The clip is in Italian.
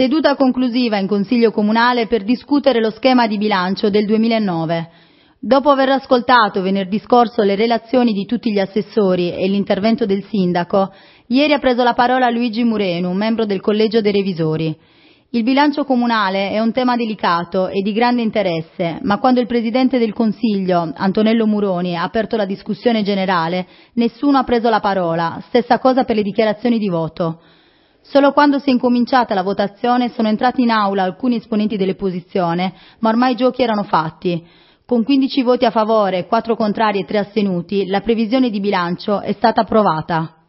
Seduta conclusiva in Consiglio Comunale per discutere lo schema di bilancio del 2009. Dopo aver ascoltato venerdì scorso le relazioni di tutti gli assessori e l'intervento del sindaco, ieri ha preso la parola Luigi Murenu, membro del Collegio dei Revisori. Il bilancio comunale è un tema delicato e di grande interesse, ma quando il Presidente del Consiglio, Antonello Muroni, ha aperto la discussione generale, nessuno ha preso la parola, stessa cosa per le dichiarazioni di voto. Solo quando si è incominciata la votazione sono entrati in aula alcuni esponenti dell'opposizione, ma ormai i giochi erano fatti. Con 15 voti a favore, 4 contrari e 3 astenuti, la previsione di bilancio è stata approvata.